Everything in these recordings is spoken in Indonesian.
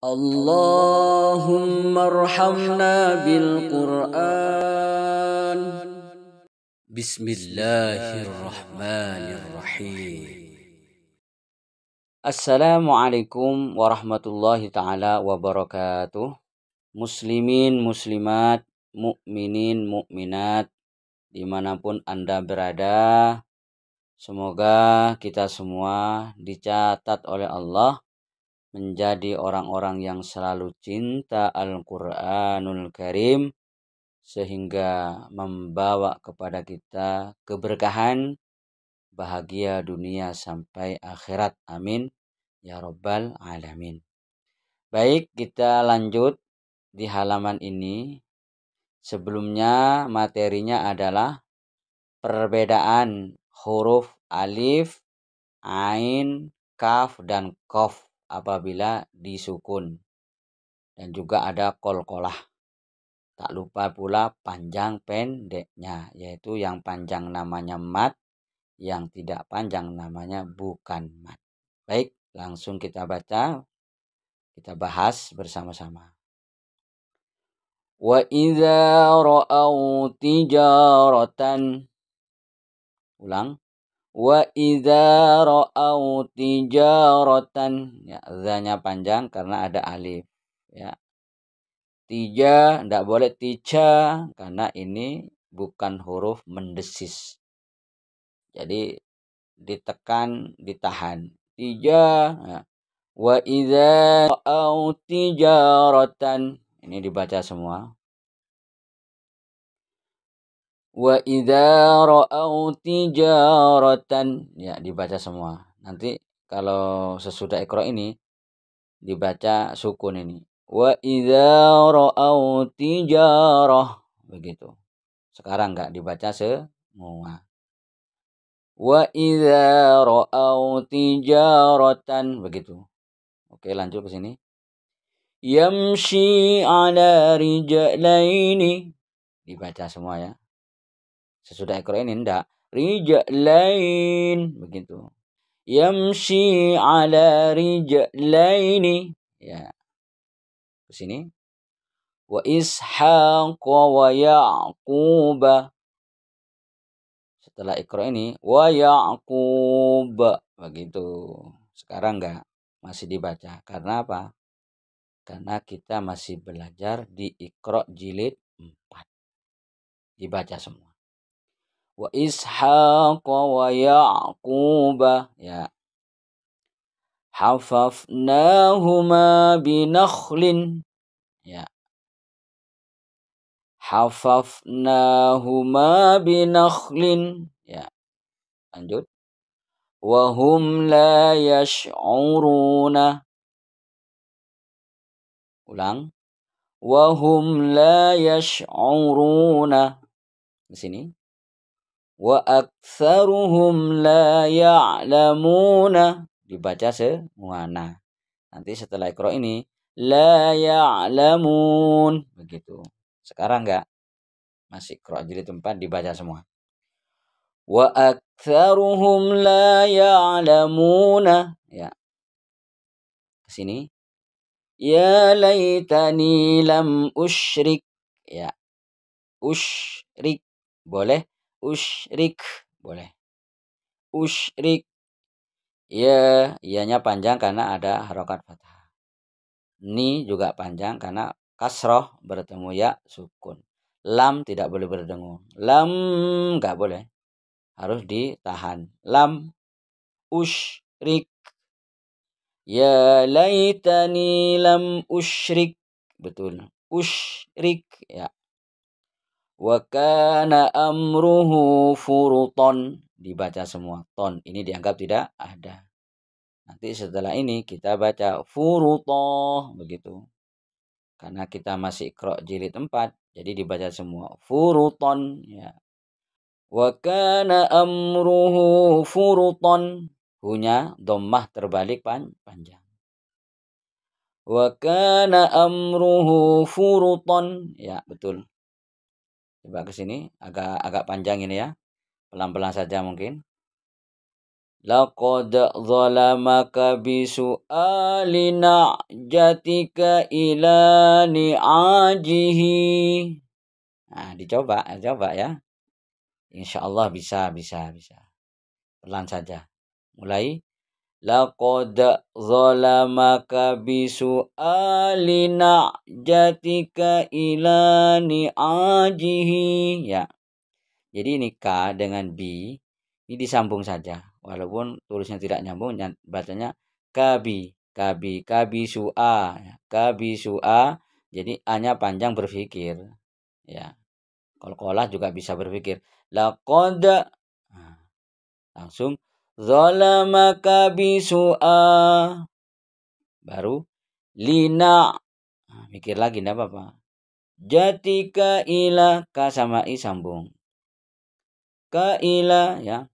Allahumma arhamna bil Qur'an Bismillahirrahmanirrahim Assalamualaikum warahmatullahi taala wabarakatuh Muslimin muslimat mukminin mukminat dimanapun Anda berada semoga kita semua dicatat oleh Allah menjadi orang-orang yang selalu cinta Al-Quranul Karim sehingga membawa kepada kita keberkahan bahagia dunia sampai akhirat amin ya robbal alamin baik kita lanjut di halaman ini sebelumnya materinya adalah perbedaan huruf alif ain kaf dan kof apabila disukun. Dan juga ada kol-kolah. Tak lupa pula panjang pendeknya, yaitu yang panjang namanya mat, yang tidak panjang namanya bukan mat. Baik, langsung kita baca, kita bahas bersama-sama. Wa وَإِذَا ra'au tijaratan Ulang. وَإِذَا رَأَوْا تِجَارَةً ya zanya panjang karena ada alif ya tija tidak boleh tija karena ini bukan huruf mendesis jadi ditekan ditahan tija ya. wa idza tijaratan ini dibaca semua wa idza ra'au tijaratan ya dibaca semua nanti kalau sesudah ikra ini dibaca sukun ini wa idza ra'au tijarah begitu sekarang enggak dibaca semua wa idza ra'au tijaratan begitu oke lanjut ke sini yamshi ala rijalaini dibaca semua ya Sesudah ekor ini ndak. lain begitu. Yamshi ala rijalaini. Ya. Ke sini. Wa ishaq wa yaqub. Setelah ikra ini wa yaqub begitu. Sekarang enggak masih dibaca. Karena apa? Karena kita masih belajar di ikra jilid 4. Dibaca semua wa ishaq wa yaqub ya hafafnahuma binakhlin ya hafafnahuma binakhlin ya lanjut wahum la yash'uruna ulang la yash'uruna di sini وَأَكْثَرُهُمْ لَا يَعْلَمُونَ dibaca semuana nanti setelah ikro ini la يَعْلَمُونَ begitu sekarang enggak masih ikro jadi tempat dibaca semua وَأَكْثَرُهُمْ لَا la ya ke sini ya laitani lam ya ushrik boleh Ushrik boleh Ushrik ya ianya panjang karena ada harokat fathah ni juga panjang karena kasroh bertemu ya sukun lam tidak boleh berdengung lam nggak boleh harus ditahan lam Ushrik ya laitani lam Ushrik betul Ushrik ya wa kana amruhu furuton dibaca semua ton ini dianggap tidak ada nanti setelah ini kita baca furutoh begitu karena kita masih krok jilid tempat jadi dibaca semua furuton ya wa kana amruhu furuton punya domah terbalik pan panjang wa kana amruhu furuton ya betul coba ke sini agak agak panjang ini ya pelan-pelan saja mungkin Laqad zalamaka bi jatika na'jatika ila ni'ajihi. Nah, dicoba, coba ya. Insya Allah bisa, bisa, bisa. Pelan saja. Mulai. لقد ظلمك بسؤال نعجتك إلى نعاجه ya jadi ini K dengan B ini disambung saja walaupun tulisnya tidak nyambung bacanya kabi kabi kabi sua ya. kabi sua jadi nya panjang berpikir ya kalau kolah juga bisa berpikir laqad nah, langsung Zalamaka bisu'a. Baru. Lina. Ah, mikir lagi, napa apa-apa. Jatika ila. Ka sama i sambung. Ka ila. Ya.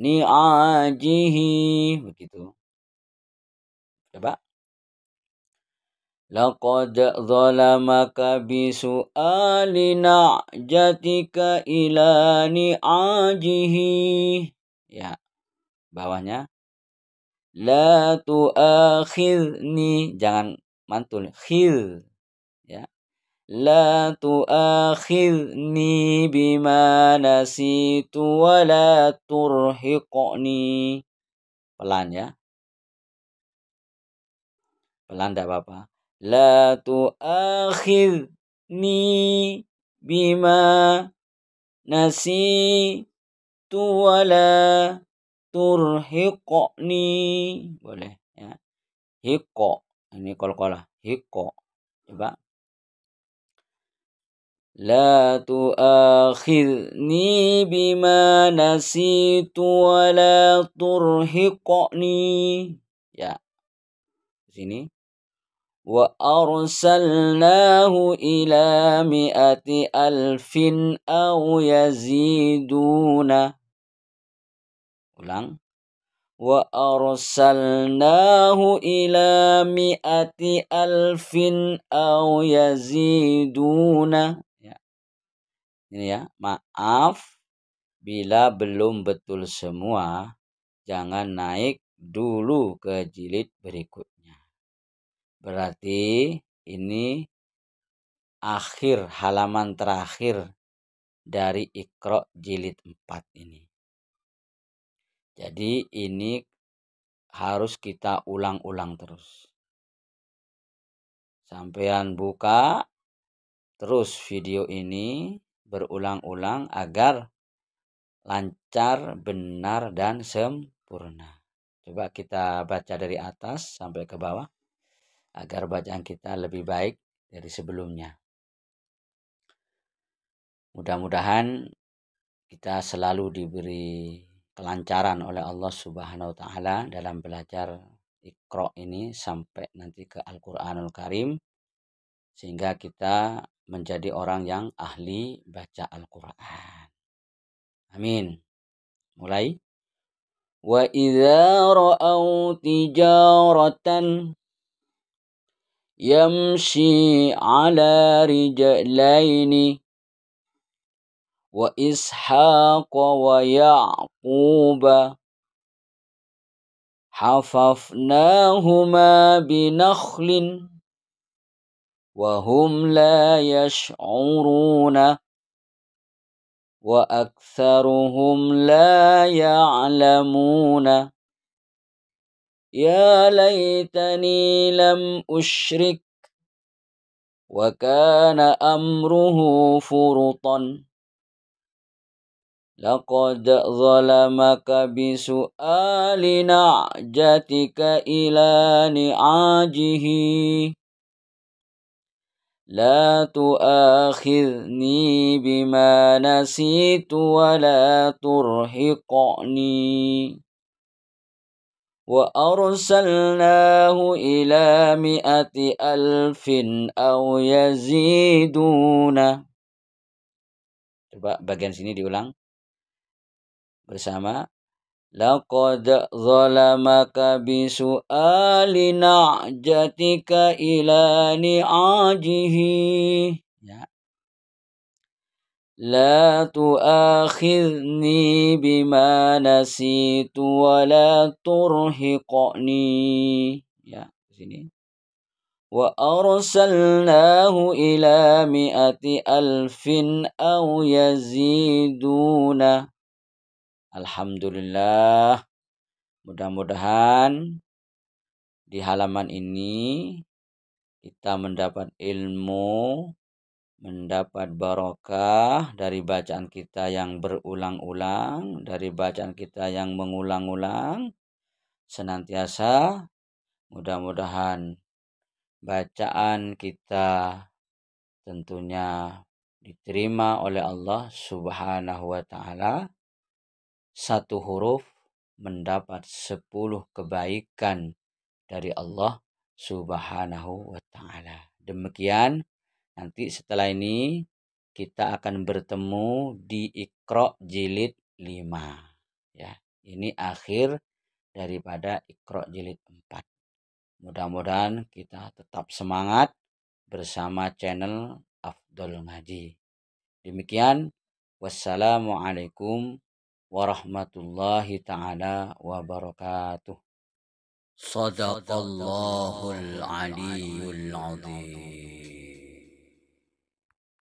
ajihi Begitu. Coba. Laqad zalamaka lina jatika ila ni'ajihi ya bawahnya la tu tu'akhidni jangan mantul khil ya la tu tu'akhidni bima nasitu wa la turhiqni pelan ya pelan enggak apa-apa la tu'akhidni bima nasitu ولا turhiqni boleh ya hiqo ini kolkolah hiqo coba La tu'akhidni bima nasitu wala la turhiqni ya sini wa arsalnahu ila mi'ati alfin aw yaziduna ulang wa arsalnahu ila mi'ati alfin aw yaziduna ya. ini ya maaf bila belum betul semua jangan naik dulu ke jilid berikutnya berarti ini akhir halaman terakhir dari ikro jilid 4 ini jadi ini harus kita ulang-ulang terus. Sampean buka terus video ini berulang-ulang agar lancar, benar, dan sempurna. Coba kita baca dari atas sampai ke bawah agar bacaan kita lebih baik dari sebelumnya. Mudah-mudahan kita selalu diberi kelancaran oleh Allah Subhanahu wa taala dalam belajar Iqra ini sampai nanti ke Al-Qur'anul Karim sehingga kita menjadi orang yang ahli baca Al-Qur'an. Amin. Mulai Wa idza ra'au tijaratan yamshi ala rijlaini وإسحاق ويعقوب حففناهما بنخل وهم لا يشعرون وأكثرهم لا يعلمون يا ليتني لم أشرك وكان أمره فرطا لقد ظلمك بسؤال نعجتك إلى نعاجه لا تؤاخذني بما نسيت ولا ترهقني وأرسلناه إلى مئة ألف أو يزيدون Coba bagian sini diulang. bersama Laqad zalamaka bisu'ali na'jatika ila ni'ajihi ya. La tu'akhidni bima nasitu wa la turhiqni ya sini wa arsalnahu ila mi'ati alfin aw yaziduna Alhamdulillah. Mudah-mudahan di halaman ini kita mendapat ilmu, mendapat barokah dari bacaan kita yang berulang-ulang, dari bacaan kita yang mengulang-ulang. Senantiasa mudah-mudahan bacaan kita tentunya diterima oleh Allah Subhanahu wa taala satu huruf mendapat sepuluh kebaikan dari Allah Subhanahu wa Ta'ala. Demikian, nanti setelah ini kita akan bertemu di Iqra jilid 5 ya. Ini akhir daripada Iqra jilid 4. Mudah-mudahan kita tetap semangat bersama channel Afdol Ngaji. Demikian wassalamualaikum warahmatullahi taala wabarakatuh. Sadaqallahul aliyyul azim.